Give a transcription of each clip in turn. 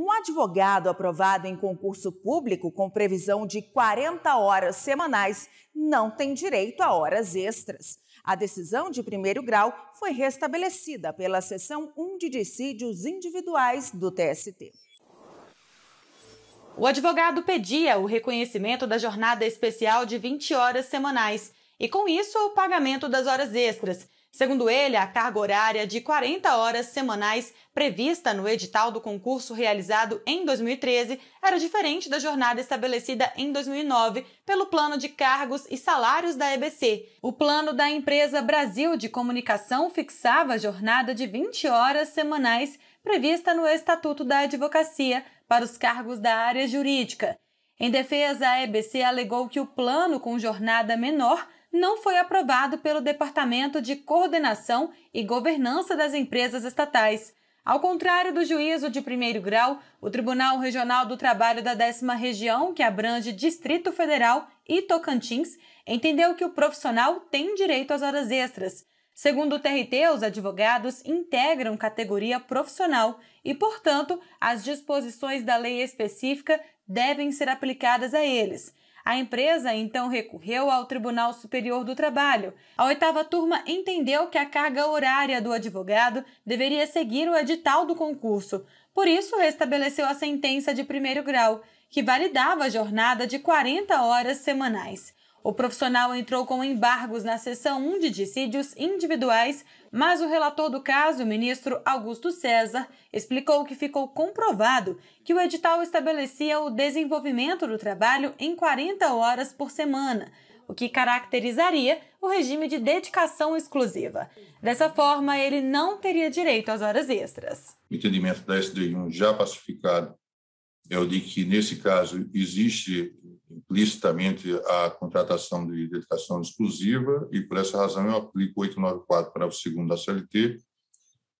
Um advogado aprovado em concurso público com previsão de 40 horas semanais não tem direito a horas extras. A decisão de primeiro grau foi restabelecida pela Seção 1 de Dissídios Individuais do TST. O advogado pedia o reconhecimento da jornada especial de 20 horas semanais e, com isso, o pagamento das horas extras Segundo ele, a carga horária de 40 horas semanais prevista no edital do concurso realizado em 2013 era diferente da jornada estabelecida em 2009 pelo Plano de Cargos e Salários da EBC. O plano da empresa Brasil de Comunicação fixava a jornada de 20 horas semanais prevista no Estatuto da Advocacia para os cargos da área jurídica. Em defesa, a EBC alegou que o plano com jornada menor não foi aprovado pelo Departamento de Coordenação e Governança das Empresas Estatais. Ao contrário do juízo de primeiro grau, o Tribunal Regional do Trabalho da Décima Região, que abrange Distrito Federal e Tocantins, entendeu que o profissional tem direito às horas extras. Segundo o TRT, os advogados integram categoria profissional e, portanto, as disposições da lei específica devem ser aplicadas a eles. A empresa então recorreu ao Tribunal Superior do Trabalho. A oitava turma entendeu que a carga horária do advogado deveria seguir o edital do concurso. Por isso, restabeleceu a sentença de primeiro grau, que validava a jornada de 40 horas semanais. O profissional entrou com embargos na sessão 1 de dissídios individuais, mas o relator do caso, o ministro Augusto César, explicou que ficou comprovado que o edital estabelecia o desenvolvimento do trabalho em 40 horas por semana, o que caracterizaria o regime de dedicação exclusiva. Dessa forma, ele não teria direito às horas extras. O entendimento da SDI já pacificado é o de que, nesse caso, existe implicitamente a contratação de dedicação exclusiva e, por essa razão, eu aplico 894, parágrafo 2 da CLT,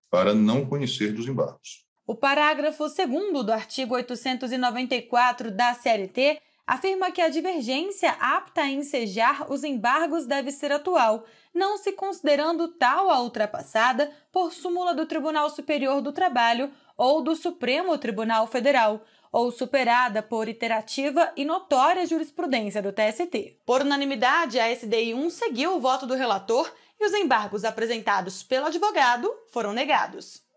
para não conhecer dos embargos. O parágrafo 2 do artigo 894 da CLT afirma que a divergência apta a ensejar os embargos deve ser atual, não se considerando tal a ultrapassada por súmula do Tribunal Superior do Trabalho ou do Supremo Tribunal Federal, ou superada por iterativa e notória jurisprudência do TST. Por unanimidade, a SDI 1 seguiu o voto do relator e os embargos apresentados pelo advogado foram negados.